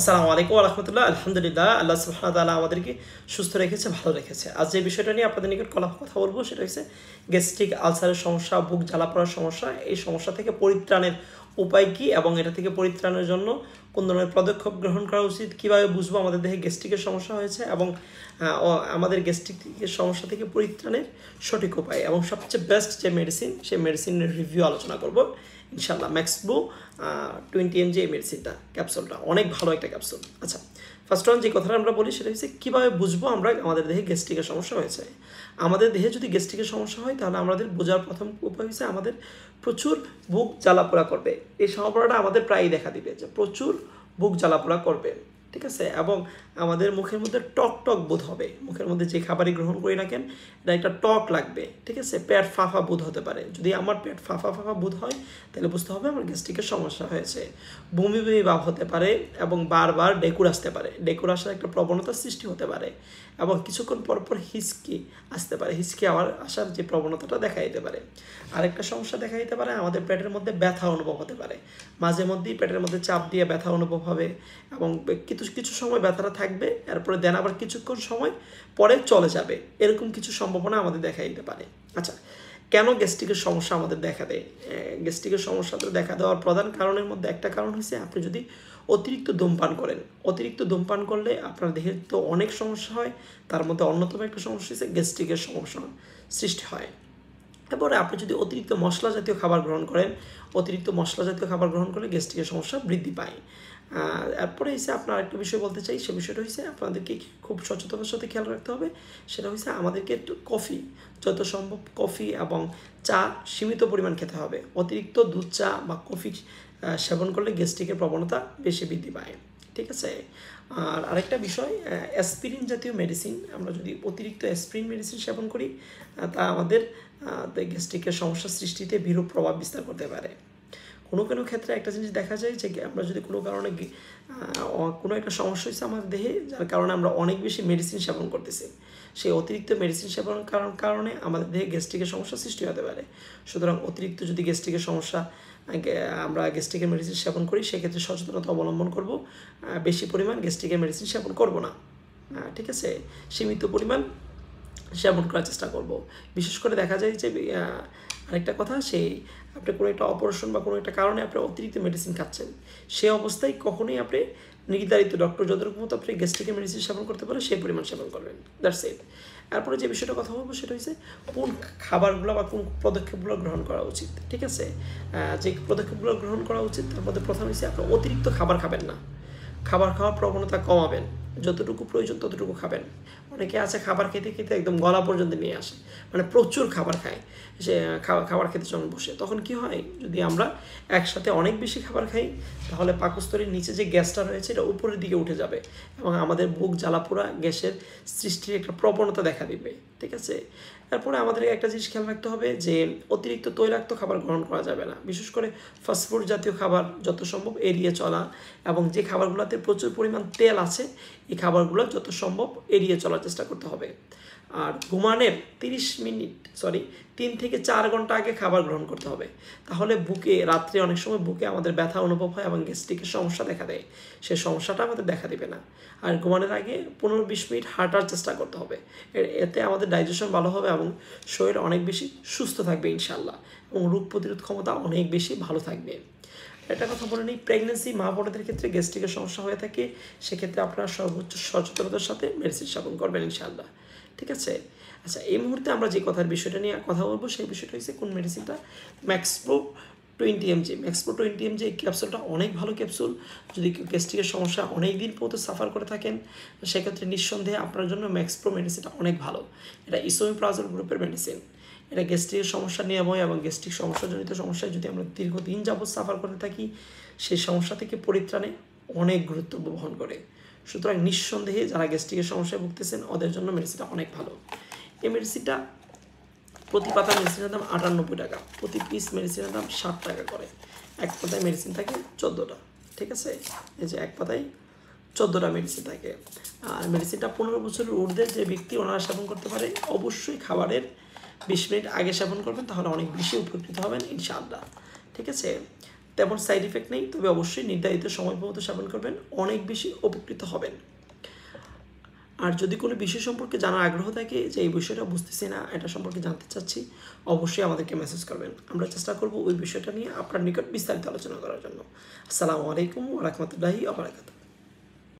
আসসালামু আলাইকুম আলহামদুলিল্লাহ আলহামদুলিল্লাহ আল্লাহ সুহাদ তালা আমাদেরকে সুস্থ রেখেছে ভালো রেখেছে আজ যে বিষয়টা নিয়ে আপনাদের নিকট কলা কথা বলবো সেটা হচ্ছে গ্যাস্ট্রিক আলসারের সমস্যা বুক জ্বালা পড়ার সমস্যা এই সমস্যা থেকে পরিত্রাণের উপায় কী এবং এটা থেকে পরিত্রাণের জন্য কোন ধরনের পদক্ষেপ গ্রহণ করা উচিত কীভাবে বুঝবো আমাদের দেহে গ্যাস্ট্রিকের সমস্যা হয়েছে এবং আমাদের গ্যাস্ট্রিকের সমস্যা থেকে পরিত্রাণের সঠিক উপায় এবং সবচেয়ে বেস্ট যে মেডিসিন সেই মেডিসিনের রিভিউ আলোচনা করব ইনশাল্লাহ ম্যাক্সবু টোয়েন্টি এম জি এই মেডিসিনটা ক্যাপসুলটা অনেক ভালো একটা ক্যাপসুল আচ্ছা ফার্স্ট ওয়ান যে কথাটা আমরা বলি সেটা হচ্ছে কীভাবে বুঝবো আমরা আমাদের দেহে গ্যাস্ট্রিকের সমস্যা হয়েছে আমাদের দেহে যদি গ্যাস্ট্রিকের সমস্যা হয় তাহলে আমাদের বোঝার প্রথম উপায় হচ্ছে আমাদের প্রচুর বুক জ্বালাপোড়া করবে এই সমপোড়াটা আমাদের প্রায়ই দেখা দিবে যে প্রচুর বুক জ্বালাপোড়া করবে ঠিক আছে এবং আমাদের মুখের মধ্যে টক টক বোধ হবে মুখের মধ্যে যে খাবারই গ্রহণ করি না কেন এটা একটা টক লাগবে ঠিক আছে পেট ফাফা বোধ হতে পারে যদি আমার পেট ফাফা ফাফা বোধ হয় তাহলে বুঝতে হবে আমার গ্যাস্ট্রিকের সমস্যা হয়েছে বমি বমি ভাব হতে পারে এবং বারবার ডেকুর আসতে পারে ডেকুর আসার একটা প্রবণতা সৃষ্টি হতে পারে এবং কিছুক্ষণ পরপর হিসকি আসতে পারে হিসকি আবার আসার যে প্রবণতাটা দেখা দিতে পারে আরেকটা সমস্যা দেখা দিতে পারে আমাদের পেটের মধ্যে ব্যথা অনুভব হতে পারে মাঝে মধ্যেই পেটের মধ্যে চাপ দিয়ে ব্যথা অনুভব হবে এবং কিছু কিছু সময় ব্যথাটা থাকবে এরপরে দেন আবার কিছুক্ষণ সময় পরে চলে যাবে এরকম কিছু সম্ভাবনা আমাদের দেখা দিতে পারে আচ্ছা কেন গ্যাস্ট্রিকের সমস্যা আমাদের দেখা দেয় গ্যাস্ট্রিকের সমস্যাটা দেখা দেওয়ার প্রধান কারণের মধ্যে একটা কারণ হচ্ছে আপনি যদি অতিরিক্ত ধূমপান করেন অতিরিক্ত ধূমপান করলে আপনার দেহের তো অনেক সমস্যা হয় তার মধ্যে অন্যতম একটা সমস্যা হচ্ছে গ্যাস্ট্রিকের সমস্যা সৃষ্টি হয় তারপরে আপনি যদি অতিরিক্ত মশলা জাতীয় খাবার গ্রহণ করেন অতিরিক্ত মশলা জাতীয় খাবার গ্রহণ করলে গ্যাস্ট্রিকের সমস্যা বৃদ্ধি পায় এরপরে হচ্ছে আপনার একটা বিষয় বলতে চাই সে বিষয়টা হচ্ছে আপনাদেরকে খুব সচেতনার সাথে খেয়াল রাখতে হবে সেটা হচ্ছে আমাদেরকে একটু কফি যত সম্ভব কফি এবং চা সীমিত পরিমাণ খেতে হবে অতিরিক্ত দুধ চা বা কফি সেবন করলে গ্যাস্ট্রিকের প্রবণতা বেশি বৃদ্ধি পায় ঠিক আছে আর আরেকটা বিষয় অ্যাসপিরিন জাতীয় মেডিসিন আমরা যদি অতিরিক্ত অ্যাসপিরিন মেডিসিন সেবন করি তা আমাদের গ্যাস্ট্রিকের সমস্যা সৃষ্টিতে বিরূপ প্রভাব বিস্তার করতে পারে কোনো কোনো ক্ষেত্রে একটা জিনিস দেখা যায় যে আমরা যদি কোনো কারণে কোনো একটা সমস্যা হয়েছে আমাদের দেহে যার কারণে আমরা অনেক বেশি মেডিসিন সেবন করতেছি সেই অতিরিক্ত মেডিসিন সেবন কারণ কারণে আমাদের দেহে গ্যাস্ট্রিকের সমস্যা সৃষ্টি হতে পারে সুতরাং অতিরিক্ত যদি গ্যাস্ট্রিকের সমস্যা আমরা গ্যাস্ট্রিকের মেডিসিন সেবন করি সেক্ষেত্রে সচেতনতা অবলম্বন করব বেশি পরিমাণ গ্যাস্ট্রিকের মেডিসিন সেবন করব না ঠিক আছে সীমিত পরিমাণ যেমন করার চেষ্টা করব। বিশেষ করে দেখা যায় যে আরেকটা কথা সেই আপনি কোনো একটা অপারেশন বা কোনো একটা কারণে আপনি অতিরিক্ত মেডিসিন খাচ্ছেন সে অবস্থায় কখনোই আপনি নির্ধারিত ডক্টর যতটুকু মতো আপনি গ্যাস্ট্রিকের মেডিসিন সেবন করতে পারেন সেই পরিমাণ সেবন করবেন দ্যাটস ইট তারপরে যে বিষয়টা কথা বলবো সেটা হচ্ছে কোন খাবারগুলো বা কোন পদক্ষেপগুলো গ্রহণ করা উচিত ঠিক আছে যে পদক্ষেপগুলো গ্রহণ করা উচিত তার মধ্যে প্রথম হচ্ছে আপনি অতিরিক্ত খাবার খাবেন না খাবার খাওয়ার প্রবণতা কমাবেন যতটুকু প্রয়োজন ততটুকু খাবেন অনেকে আছে খাবার খেতে খেতে একদম গলা পর্যন্ত নিয়ে আসে মানে প্রচুর খাবার খায় সে খাবার খেতে যখন বসে তখন কি হয় যদি আমরা একসাথে অনেক বেশি খাবার খাই তাহলে পাকস্তরের নিচে যে গ্যাসটা রয়েছে এটা উপরের দিকে উঠে যাবে এবং আমাদের বুক জ্বালাপোড়া গ্যাসের সৃষ্টির একটা প্রবণতা দেখা দিবে ঠিক আছে তারপরে আমাদেরকে একটা জিনিস খেয়াল রাখতে হবে যে অতিরিক্ত তৈলাক্ত খাবার গ্রহণ করা যাবে না বিশেষ করে ফাস্টফুড জাতীয় খাবার যত সম্ভব এড়িয়ে চলা এবং যে খাবারগুলোতে প্রচুর পরিমাণ তেল আছে এই খাবারগুলো যত সম্ভব এড়িয়ে চলার চেষ্টা করতে হবে আর ঘুমানের 30 মিনিট সরি তিন থেকে চার ঘন্টা আগে খাবার গ্রহণ করতে হবে তাহলে বুকে রাত্রে অনেক সময় বুকে আমাদের ব্যথা অনুভব হয় এবং গ্যাস্ট্রিকের সমস্যা দেখা দেয় সেই সমস্যাটা আমাদের দেখা দেবে না আর ঘুমানোর আগে পনেরো বিশ মিনিট হাঁটার চেষ্টা করতে হবে এতে আমাদের ডাইজেশন ভালো হবে এবং শরীর অনেক বেশি সুস্থ থাকবে ইনশাল্লাহ এবং রোগ প্রতিরোধ ক্ষমতা অনেক বেশি ভালো থাকবে একটা কথা বলে নিই প্রেগনেন্সি মা বোনদের ক্ষেত্রে গ্যাস্ট্রিকের সমস্যা হয়ে থাকে সেক্ষেত্রে আপনারা সর্বোচ্চ সচেতনতার সাথে মেডিসিন সেবন করবেন ইনশাআল্লাহ ঠিক আছে আচ্ছা এই মুহূর্তে আমরা যে কথার বিষয়টা নিয়ে কথা বলবো সেই বিষয়টা হচ্ছে কোন মেডিসিনটা Maxpro twenty mg Maxpro twenty mg এই ক্যাপসুলটা অনেক ভালো ক্যাপসুল যদি গ্যাস্ট্রিকের সমস্যা অনেক দিন পর্যন্ত সাফার করে থাকেন সেক্ষেত্রে নিঃসন্দেহে আপনার জন্য ম্যাক্সপ্রো মেডিসিনটা অনেক ভালো এটা ইসোমিপ্রাজল গ্রুপের মেডিসিন এটা গ্যাস্ট্রিকের সমস্যা নিরাময় এবং গ্যাস্ট্রিক সমস্যাজনিত সমস্যায় যদি আমরা দীর্ঘদিন যাবৎ সাফার করে থাকি সেই সমস্যা থেকে পরিত্রাণে অনেক গুরুত্ব বহন করে সুতরাং নিঃসন্দেহে যারা গ্যাস্ট্রিকের সমস্যায় ভুগতেছেন ওদের জন্য মেডিসিনটা অনেক ভালো এই মেডিসিনটা প্রতি পাতা মেডিসিনের দাম আটানব্বই টাকা প্রতি পিস মেডিসিনের দাম ষাট টাকা করে এক পাতায় মেডিসিন থাকে চোদ্দোটা ঠিক আছে এই যে এক পাতায় চোদ্দোটা মেডিসিন থাকে আর মেডিসিনটা পনেরো বছরের ঊর্ধ্বের যে ব্যক্তি ওনারা সেবন করতে পারে অবশ্যই খাবারের বিশ মিনিট আগে সেবন করবেন তাহলে অনেক বেশি উপকৃত হবেন ইনশাআল্লাহ ঠিক আছে তেমন সাইড ইফেক্ট নেই তবে অবশ্যই নির্ধারিত সময় সেবন করবেন অনেক বেশি উপকৃত হবেন আর যদি কোনো বিষয় সম্পর্কে জানার আগ্রহ থাকে যে এই বিষয়টা বুঝতেছি না এটা সম্পর্কে জানতে চাচ্ছি অবশ্যই আমাদেরকে মেসেজ করবেন আমরা চেষ্টা করব ওই বিষয়টা নিয়ে আপনার নিকট বিস্তারিত আলোচনা করার জন্য আসসালামু আলাইকুম ওরহমতুল্লাহি আবরাকাতু